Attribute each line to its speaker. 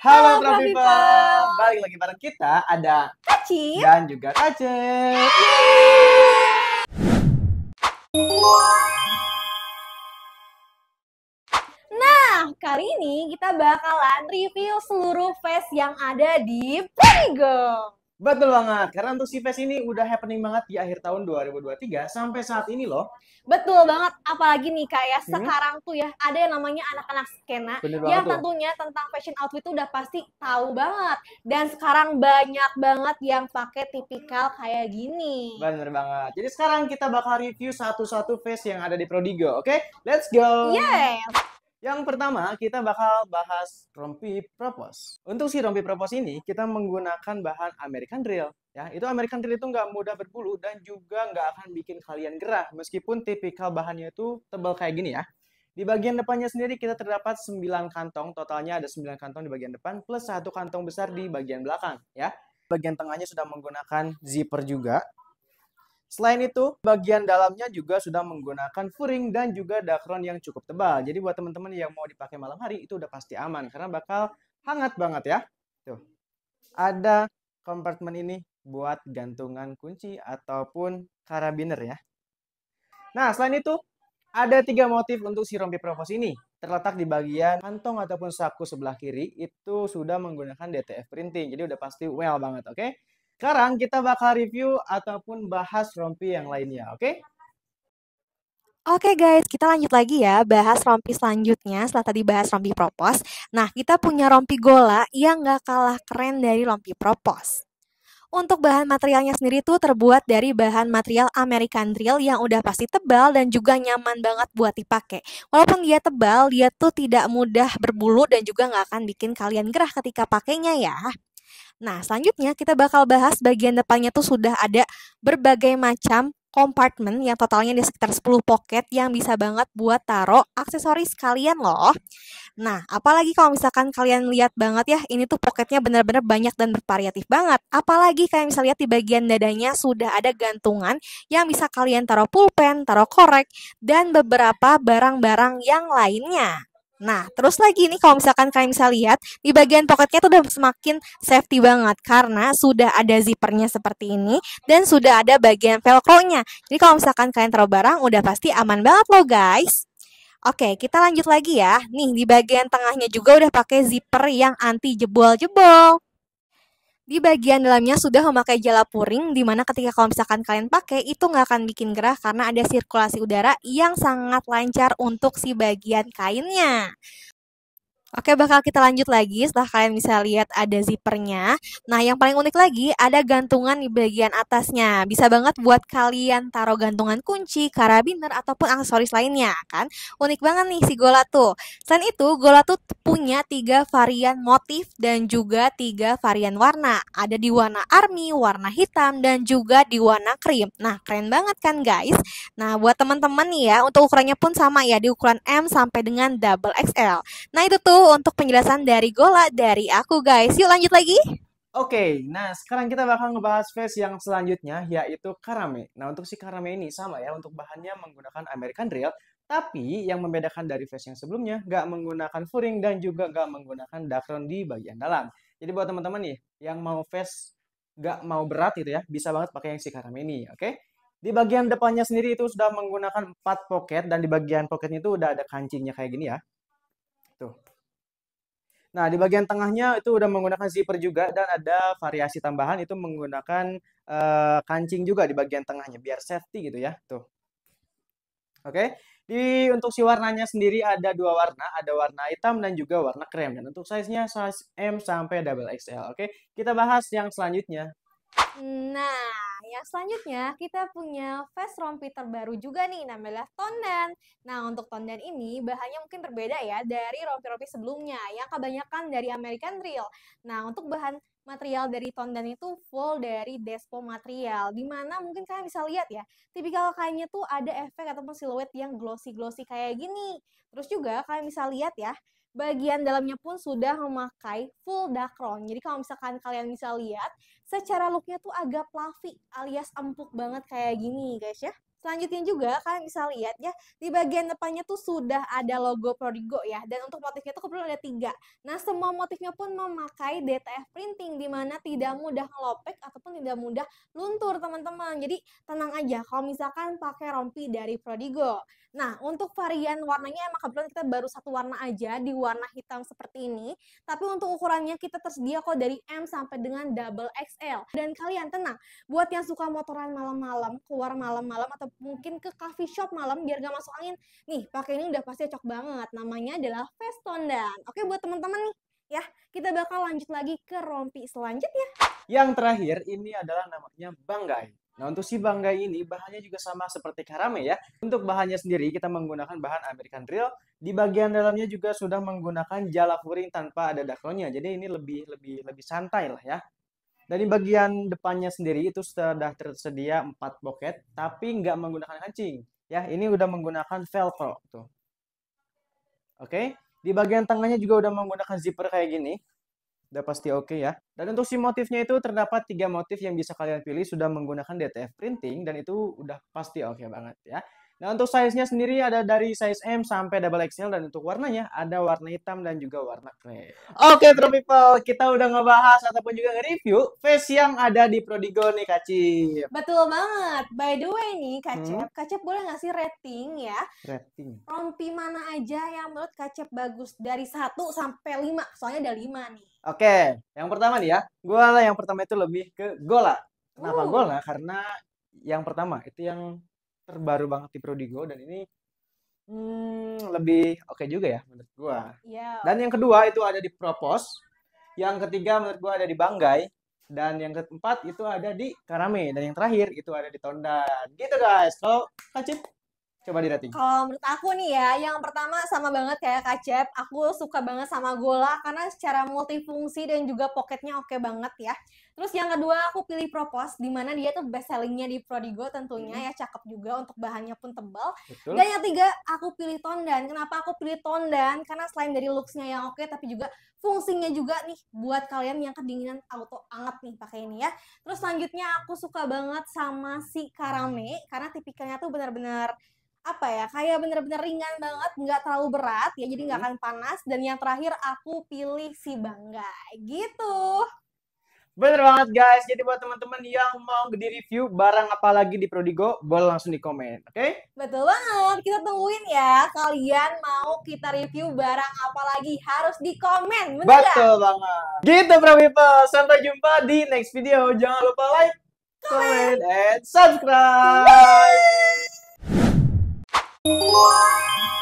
Speaker 1: Halo, Halo People. Balik lagi bareng kita ada Kaci dan juga Kace.
Speaker 2: Nah, kali ini kita bakalan review seluruh face yang ada di Prigo.
Speaker 1: Betul banget, karena untuk si Fest ini udah happening banget di akhir tahun 2023 sampai saat ini loh.
Speaker 2: Betul banget, apalagi nih kayak ya, hmm? sekarang tuh ya ada yang namanya anak-anak skena Bener yang tentunya tuh. tentang fashion outfit tuh udah pasti tahu banget. Dan sekarang banyak banget yang pakai tipikal kayak gini.
Speaker 1: Bener banget. Jadi sekarang kita bakal review satu-satu face yang ada di Prodigo, oke? Okay? Let's go. Yes. Yang pertama, kita bakal bahas rompi propos. Untuk si rompi propos ini, kita menggunakan bahan American Drill. Ya, itu American Drill itu nggak mudah berbulu dan juga nggak akan bikin kalian gerah. Meskipun tipikal bahannya itu tebal kayak gini ya. Di bagian depannya sendiri kita terdapat 9 kantong, totalnya ada 9 kantong di bagian depan plus satu kantong besar di bagian belakang ya. Bagian tengahnya sudah menggunakan zipper juga Selain itu, bagian dalamnya juga sudah menggunakan furing dan juga dakron yang cukup tebal. Jadi buat teman-teman yang mau dipakai malam hari itu udah pasti aman karena bakal hangat banget ya. Tuh. Ada kompartemen ini buat gantungan kunci ataupun karabiner ya. Nah, selain itu ada tiga motif untuk si rompi provos ini. Terletak di bagian kantong ataupun saku sebelah kiri itu sudah menggunakan DTF printing. Jadi udah pasti well banget, oke? Okay? Sekarang kita bakal review ataupun bahas rompi yang lainnya, oke? Okay?
Speaker 2: Oke okay guys, kita lanjut lagi ya bahas rompi selanjutnya setelah tadi bahas rompi propos. Nah, kita punya rompi gola yang gak kalah keren dari rompi propos. Untuk bahan materialnya sendiri tuh terbuat dari bahan material American Drill yang udah pasti tebal dan juga nyaman banget buat dipakai. Walaupun dia tebal, dia tuh tidak mudah berbulu dan juga gak akan bikin kalian gerah ketika pakainya ya. Nah, selanjutnya kita bakal bahas bagian depannya tuh sudah ada berbagai macam kompartemen yang totalnya di sekitar 10 pocket yang bisa banget buat taruh aksesoris kalian loh. Nah, apalagi kalau misalkan kalian lihat banget ya, ini tuh pocketnya benar-benar banyak dan bervariatif banget. Apalagi kalian bisa lihat di bagian dadanya sudah ada gantungan yang bisa kalian taruh pulpen, taruh korek, dan beberapa barang-barang yang lainnya. Nah, terus lagi nih kalau misalkan kalian bisa lihat, di bagian pocketnya tuh udah semakin safety banget karena sudah ada zippernya seperti ini dan sudah ada bagian velcro-nya. Jadi kalau misalkan kalian taruh barang udah pasti aman banget loh guys. Oke, kita lanjut lagi ya. Nih, di bagian tengahnya juga udah pakai zipper yang anti jebol-jebol di bagian dalamnya sudah memakai jala puring, di mana ketika kalau misalkan kalian pakai, itu nggak akan bikin gerah karena ada sirkulasi udara yang sangat lancar untuk si bagian kainnya. Oke, bakal kita lanjut lagi setelah kalian bisa lihat ada zippernya. Nah, yang paling unik lagi ada gantungan di bagian atasnya. Bisa banget buat kalian taruh gantungan kunci, karabiner, ataupun aksesoris lainnya, kan? Unik banget nih si Gola tuh. Selain itu, Gola tuh punya tiga varian motif dan juga tiga varian warna. Ada di warna army, warna hitam, dan juga di warna krim. Nah, keren banget kan guys? Nah, buat teman-teman nih ya, untuk ukurannya pun sama ya, di ukuran M sampai dengan double XL. Nah, itu tuh untuk penjelasan dari Gola dari aku guys. Yuk lanjut lagi.
Speaker 1: Oke, okay, nah sekarang kita bakal ngebahas face yang selanjutnya yaitu karame. Nah untuk si karame ini sama ya untuk bahannya menggunakan American Drill, tapi yang membedakan dari face yang sebelumnya gak menggunakan furing dan juga gak menggunakan dakron di bagian dalam. Jadi buat teman-teman nih yang mau face gak mau berat gitu ya, bisa banget pakai yang si karame ini, oke? Okay? Di bagian depannya sendiri itu sudah menggunakan empat pocket dan di bagian pocketnya itu udah ada kancingnya kayak gini ya. Nah, di bagian tengahnya itu udah menggunakan zipper juga dan ada variasi tambahan itu menggunakan uh, kancing juga di bagian tengahnya biar safety gitu ya. Tuh. Oke. Okay. Di untuk si warnanya sendiri ada dua warna, ada warna hitam dan juga warna krem dan untuk size-nya size M sampai double XL. Oke. Okay. Kita bahas yang
Speaker 2: selanjutnya. Nah, yang selanjutnya kita punya face rompi terbaru juga nih, namanya tondan. Nah, untuk tondan ini bahannya mungkin berbeda ya dari rompi-rompi sebelumnya yang kebanyakan dari American Real. Nah, untuk bahan material dari tondan itu full dari despo material, dimana mungkin kalian bisa lihat ya, tipikal kainnya tuh ada efek ataupun siluet yang glossy-glossy kayak gini. Terus juga kalian bisa lihat ya, bagian dalamnya pun sudah memakai full dacron. Jadi kalau misalkan kalian bisa lihat, secara looknya tuh agak fluffy alias empuk banget kayak gini guys ya. Selanjutnya juga kalian bisa lihat ya di bagian depannya tuh sudah ada logo Prodigo ya dan untuk motifnya tuh kebetulan ada tiga. Nah semua motifnya pun memakai DTF printing di mana tidak mudah ngelopek ataupun tidak mudah luntur teman-teman. Jadi tenang aja kalau misalkan pakai rompi dari Prodigo. Nah untuk varian warnanya emang kebetulan kita baru satu warna aja di warna hitam seperti ini. Tapi untuk ukurannya kita tersedia kok dari M sampai dengan double XL. Dan kalian tenang, buat yang suka motoran malam-malam, keluar malam-malam atau mungkin ke coffee shop malam biar gak masuk angin. Nih, pakai ini udah pasti cocok banget. Namanya adalah Vestondan. Oke, buat teman-teman nih ya, kita bakal lanjut lagi ke rompi selanjutnya.
Speaker 1: Yang terakhir ini adalah namanya banggai. Nah, untuk si banggai ini bahannya juga sama seperti karame ya. Untuk bahannya sendiri kita menggunakan bahan American Real. Di bagian dalamnya juga sudah menggunakan jala furing tanpa ada dakronnya. Jadi ini lebih lebih lebih santai lah ya. Dari bagian depannya sendiri itu sudah tersedia empat pocket, tapi nggak menggunakan kancing. Ya, ini udah menggunakan velcro tuh. Oke, di bagian tengahnya juga udah menggunakan zipper kayak gini. Udah pasti oke okay ya. Dan untuk si motifnya itu terdapat tiga motif yang bisa kalian pilih sudah menggunakan DTF printing dan itu udah pasti oke okay banget ya. Nah, untuk size-nya sendiri ada dari size M sampai double XL dan untuk warnanya ada warna hitam dan juga warna krem. Oke, okay, True People, kita udah ngebahas ataupun juga nge-review face yang ada di Prodigo nih, Kaci.
Speaker 2: Betul banget. By the way nih, Kacip, hmm? Kacip boleh ngasih rating ya? Rating. Rompi mana aja yang menurut Kacip bagus dari 1 sampai 5? Soalnya ada 5 nih.
Speaker 1: Oke, okay. yang pertama nih ya. Gua lah yang pertama itu lebih ke Gola.
Speaker 2: Kenapa uh. Gola?
Speaker 1: Karena yang pertama itu yang terbaru banget di Prodigo dan ini
Speaker 2: hmm,
Speaker 1: lebih oke okay juga ya menurut gua. Yeah. Dan yang kedua itu ada di Propos, yang ketiga menurut gua ada di Banggai dan yang keempat itu ada di Karame dan yang terakhir itu ada di Tondan. Gitu guys. Kalau so, Kacip Coba rating
Speaker 2: Kalau menurut aku nih ya, yang pertama sama banget kayak Kacep, aku suka banget sama Gola karena secara multifungsi dan juga pocketnya oke okay banget ya. Terus yang kedua aku pilih Propos, di mana dia tuh best sellingnya di Prodigo tentunya hmm. ya cakep juga untuk bahannya pun tebal. Betul. Dan yang tiga aku pilih Tondan. Kenapa aku pilih Tondan? Karena selain dari looksnya yang oke, okay, tapi juga fungsinya juga nih buat kalian yang kedinginan auto anget nih pakai ini ya. Terus selanjutnya aku suka banget sama si Karame karena tipikalnya tuh benar-benar apa ya kayak bener-bener ringan banget nggak terlalu berat ya jadi nggak hmm. akan panas dan yang terakhir aku pilih si bangga gitu
Speaker 1: Bener banget guys,
Speaker 2: jadi buat teman-teman yang
Speaker 1: mau di review barang apa lagi di Prodigo, boleh langsung di komen, oke?
Speaker 2: Okay? Betul banget, kita tungguin ya kalian mau kita review barang apa lagi harus di komen, bener Betul gak? banget.
Speaker 1: Gitu bro people, sampai jumpa di next video. Jangan lupa like, comment, and subscribe. Bye. 哇！